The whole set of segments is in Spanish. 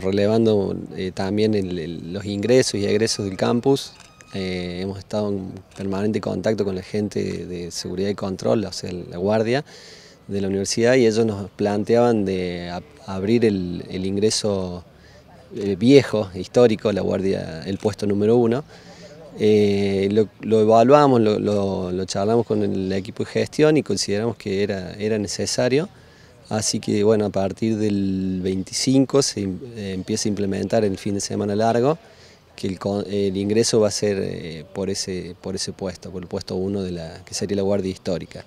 relevando eh, también los ingresos y egresos del campus, eh, hemos estado en permanente contacto con la gente de, seguridad y control, o sea, la guardia de la universidad, y ellos nos planteaban de abrir el, ingreso eh, viejo, histórico, la guardia, el puesto número uno. lo, evaluamos, lo, charlamos con el equipo de gestión y consideramos que era necesario. Así que bueno, a partir del 25 se eh, empieza a implementar el fin de semana largo, que el, ingreso va a ser eh, por, ese, por ese puesto, por el puesto 1 de la, que sería la Guardia Histórica.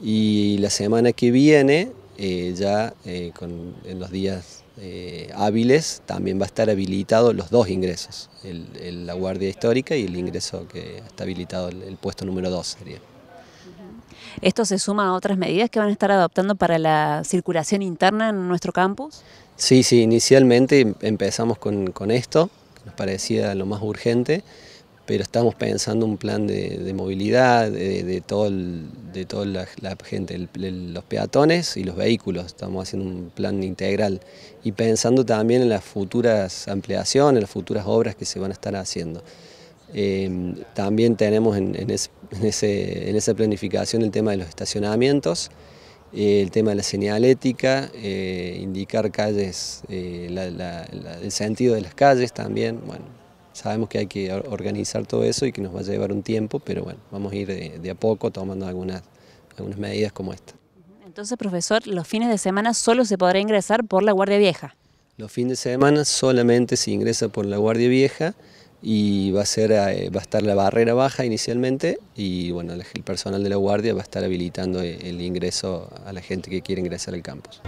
Y la semana que viene, eh, ya en los días hábiles, también va a estar habilitado los dos ingresos, la Guardia Histórica y el ingreso que está habilitado, el, puesto número 2 sería. ¿Esto se suma a otras medidas que van a estar adoptando para la circulación interna en nuestro campus? Sí, sí, inicialmente empezamos con, esto, que nos parecía lo más urgente, pero estamos pensando un plan de, movilidad de, de, toda la, gente, los peatones y los vehículos, estamos haciendo un plan integral y pensando también en las futuras ampliaciones, en las futuras obras que se van a estar haciendo. Em, también tenemos en, esa planificación el tema de los estacionamientos, el tema de la señalética, eh, indicar calles, eh, el sentido de las calles también. sabemos que hay que organizar todo eso y que nos va a llevar un tiempo, pero bueno, vamos a ir de, a poco tomando algunas, algunas medidas como esta. Entonces, profesor, los fines de semana solo se podrá ingresar por la Guardia Vieja. Los fines de semana solamente se ingresa por la Guardia Vieja y va a, ser, eh, estar la barrera baja inicialmente y bueno, el personal de la guardia va a estar habilitando eh, el ingreso a la gente que quiere ingresar al campus.